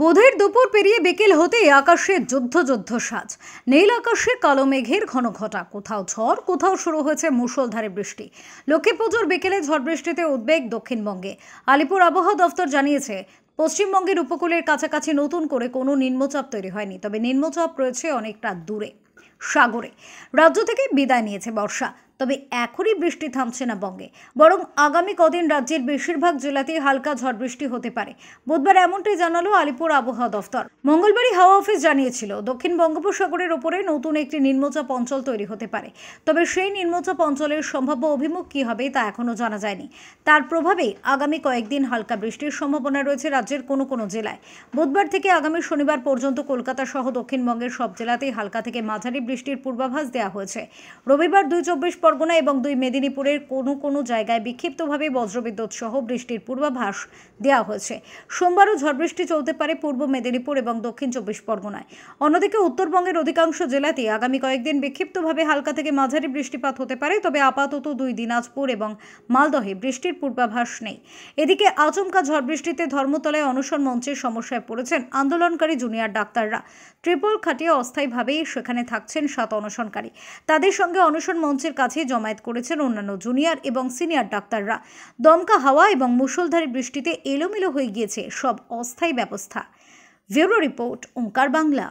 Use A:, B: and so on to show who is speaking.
A: বোধের দুপুর পেরিয়ে বিকেল হতেই আকাশে যুদ্ধ যুদ্ধ সাজ নীল আকাশে কালো মেঘের ঘন ঘটা কোথাও ঝড় কোথাও শুরু হয়েছে মুষলধারে বৃষ্টি লক্ষ্মী পুজোর বিকেলে ঝড় বৃষ্টিতে উদ্বেগ দক্ষিণবঙ্গে আলিপুর আবহাওয়া দফতর জানিয়েছে পশ্চিমবঙ্গের উপকূলের কাছাকাছি নতুন করে কোনো নিম্নচাপ তৈরি হয়নি তবে নিম্নচাপ রয়েছে অনেকটা দূরে সাগরে রাজ্য থেকে বিদায় নিয়েছে বর্ষা তবে এখনই বৃষ্টি থামছে না বঙ্গে বরং আগামী কদিন রাজ্যের বেশিরভাগ জেলাতেই হালকা ঝড় বৃষ্টি হতে পারে বুধবার এমনটাই জানালো আলিপুর আবহাওয়া দফতর মঙ্গলবারই হাওয়া অফিস জানিয়েছিল দক্ষিণ বঙ্গোপসাগরের ওপরে নতুন একটি নিম্নচাপ অঞ্চল তৈরি হতে পারে তবে সেই নিম্নচাপ অঞ্চলের সম্ভাব্য অভিমুখ কী হবে তা এখনও জানা যায়নি তার প্রভাবেই আগামী কয়েকদিন হালকা বৃষ্টির সম্ভাবনা রয়েছে রাজ্যের কোনো কোনো জেলায় বুধবার থেকে আগামী শনিবার পর্যন্ত কলকাতা সহ দক্ষিণবঙ্গের সব জেলাতেই হালকা থেকে মাঝারি বৃষ্টির পূর্বাভাস দেওয়া হয়েছে রবিবার দুই চব্বিশ পরগনা এবং দুই মেদিনীপুরের কোনো কোনো জায়গায় বিক্ষিপ্তভাবে বজ্রবিদ্যুৎ সহ বৃষ্টির পূর্বাভাস দেওয়া হয়েছে সোমবারও ঝড় বৃষ্টি চলতে পারে পূর্ব মেদিনীপুর এবং দক্ষিণ চব্বিশ পরগনায় অন্যদিকে উত্তরবঙ্গের অধিকাংশ জেলাতে আগামী কয়েকদিন বিক্ষিপ্তভাবে হালকা থেকে মাঝারি বৃষ্টিপাত হতে পারে তবে আপাতত দুই দিনাজপুর এবং মালদহে বৃষ্টির পূর্বাভাস নেই এদিকে আচমকা ঝড় বৃষ্টিতে ধর্মতলায় অনশন মঞ্চের সমস্যায় পড়েছেন আন্দোলনকারী জুনিয়র ডাক্তাররা ট্রিপল খাটিয়ে অস্থায়ীভাবেই সেখানে থাকছেন সাত অনশনকারী তাদের সঙ্গে অনশন মঞ্চের কাছে কাছে জমায়েত করেছেন অন্যান্য জুনিয়র এবং সিনিয়র ডাক্তাররা দমকা হাওয়া এবং মুসলধারী বৃষ্টিতে এলোমেলো হয়ে গিয়েছে সব অস্থায়ী ব্যবস্থা ব্যুরো রিপোর্ট ওঙ্কার বাংলা